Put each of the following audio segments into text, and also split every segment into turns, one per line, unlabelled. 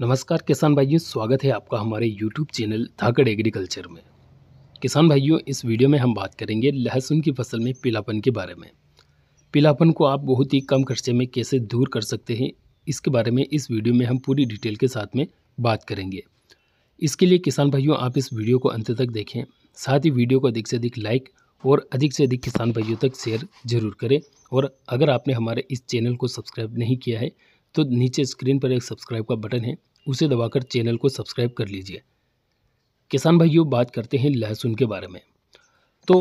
नमस्कार किसान भाइयों स्वागत है आपका हमारे यूट्यूब चैनल धाकड़ एग्रीकल्चर में किसान भाइयों इस वीडियो में हम बात करेंगे लहसुन की फसल में पीलापन के बारे में पीलापन को आप बहुत ही कम खर्चे में कैसे दूर कर सकते हैं इसके बारे में इस वीडियो में हम पूरी डिटेल के साथ में बात करेंगे इसके लिए किसान भाइयों आप इस वीडियो को अंत तक देखें साथ ही वीडियो को अधिक से अधिक लाइक और अधिक से अधिक किसान भाइयों तक शेयर जरूर करें और अगर आपने हमारे इस चैनल को सब्सक्राइब नहीं किया है तो नीचे स्क्रीन पर एक सब्सक्राइब का बटन है उसे दबाकर चैनल को सब्सक्राइब कर लीजिए किसान भाइयों बात करते हैं लहसुन के बारे में तो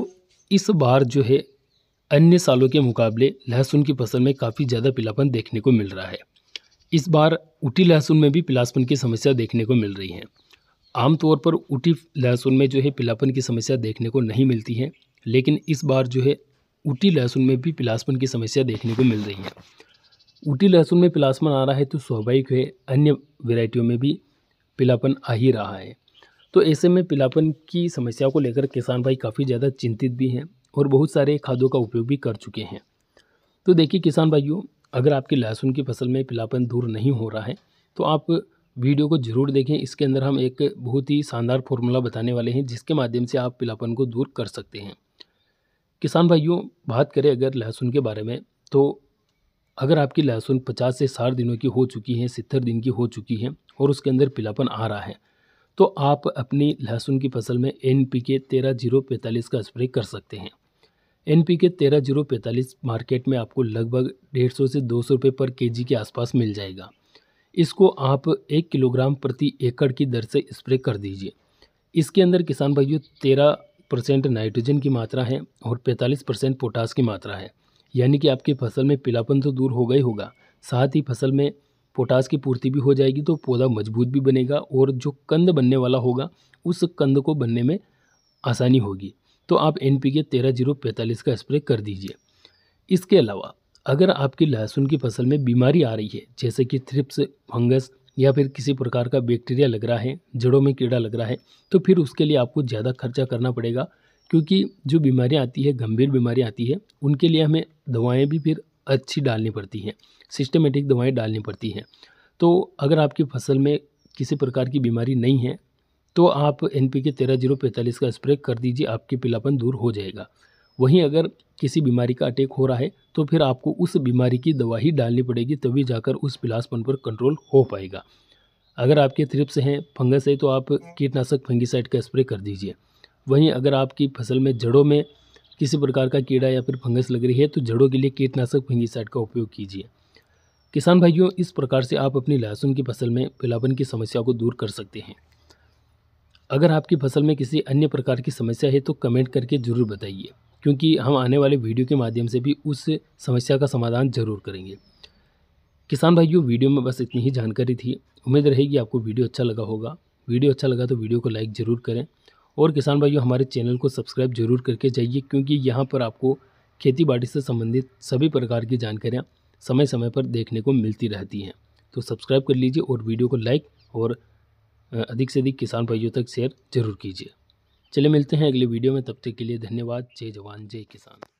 इस बार जो है अन्य सालों के मुकाबले लहसुन की फसल में काफ़ी ज़्यादा पीलापन देखने को मिल रहा है इस बार ऊटी लहसुन में भी पिलासपन की समस्या देखने को मिल रही है आमतौर पर ऊटी लहसुन में जो है पिलापन की समस्या देखने को नहीं मिलती है लेकिन इस बार जो है ऊटी लहसुन में भी पिलासपन की समस्या देखने को मिल रही है ऊटी लहसुन में पिलासमन आ रहा है तो स्वाभाविक है अन्य वेराइटियों में भी पिलापन आ ही रहा है तो ऐसे में पिलापन की समस्या को लेकर किसान भाई काफ़ी ज़्यादा चिंतित भी हैं और बहुत सारे खादों का उपयोग भी कर चुके हैं तो देखिए किसान भाइयों अगर आपकी लहसुन की फसल में पिलापन दूर नहीं हो रहा है तो आप वीडियो को ज़रूर देखें इसके अंदर हम एक बहुत ही शानदार फॉर्मूला बताने वाले हैं जिसके माध्यम से आप पिलापन को दूर कर सकते हैं किसान भाइयों बात करें अगर लहसुन के बारे में तो अगर आपकी लहसुन पचास से साठ दिनों की हो चुकी है सितर दिन की हो चुकी है और उसके अंदर पीलापन आ रहा है तो आप अपनी लहसुन की फसल में एन पी के तेरह जीरो पैंतालीस का स्प्रे कर सकते हैं एन पी के तेरह जीरो पैंतालीस मार्केट में आपको लगभग डेढ़ सौ से दो सौ रुपये पर के जी के आसपास मिल जाएगा इसको आप एक किलोग्राम प्रति एकड़ की दर से स्प्रे कर दीजिए इसके अंदर किसान भाइयों तेरह परसेंट नाइट्रोजन की मात्रा है और पैंतालीस परसेंट पोटास की मात्रा है यानी कि आपकी फसल में पीलापन तो दूर होगा ही होगा साथ ही फसल में पोटास की पूर्ति भी हो जाएगी तो पौधा मजबूत भी बनेगा और जो कंद बनने वाला होगा उस कंद को बनने में आसानी होगी तो आप एन पी के तेरह जीरो पैंतालीस का स्प्रे कर दीजिए इसके अलावा अगर आपकी लहसुन की फसल में बीमारी आ रही है जैसे कि थ्रिप्स फंगस या फिर किसी प्रकार का बैक्टीरिया लग रहा है जड़ों में कीड़ा लग रहा है तो फिर उसके लिए आपको ज़्यादा खर्चा करना पड़ेगा क्योंकि जो बीमारियाँ आती है गंभीर बीमारियाँ आती है उनके लिए हमें दवाएँ भी फिर अच्छी डालनी पड़ती हैं सिस्टमेटिक दवाएँ डालनी पड़ती हैं तो अगर आपकी फसल में किसी प्रकार की बीमारी नहीं है तो आप एन पी के तेरह जीरो पैंतालीस का स्प्रे कर दीजिए आपके पीलापन दूर हो जाएगा वहीं अगर किसी बीमारी का अटैक हो रहा है तो फिर आपको उस बीमारी की दवा ही डालनी पड़ेगी तभी जाकर उस पिलासपन पर कंट्रोल हो पाएगा अगर आपके थ्रिप्स हैं फंगस है तो आप कीटनाशक फंगिसाइड का स्प्रे कर दीजिए वहीं अगर आपकी फसल में जड़ों में किसी प्रकार का कीड़ा या फिर फंगस लग रही है तो जड़ों के लिए कीटनाशक फंगीसाइड का उपयोग कीजिए किसान भाइयों इस प्रकार से आप अपनी लहसुन की फसल में पिलापन की समस्या को दूर कर सकते हैं अगर आपकी फसल में किसी अन्य प्रकार की समस्या है तो कमेंट करके ज़रूर बताइए क्योंकि हम आने वाले वीडियो के माध्यम से भी उस समस्या का समाधान जरूर करेंगे किसान भाइयों वीडियो में बस इतनी ही जानकारी थी उम्मीद रहेगी आपको वीडियो अच्छा लगा होगा वीडियो अच्छा लगा तो वीडियो को लाइक ज़रूर करें और किसान भाइयों हमारे चैनल को सब्सक्राइब जरूर करके जाइए क्योंकि यहाँ पर आपको खेती बाड़ी से संबंधित सभी प्रकार की जानकारियाँ समय समय पर देखने को मिलती रहती हैं तो सब्सक्राइब कर लीजिए और वीडियो को लाइक और अधिक से अधिक किसान भाइयों तक शेयर जरूर कीजिए चलिए मिलते हैं अगले वीडियो में तब तक के लिए धन्यवाद जय जवान जय किसान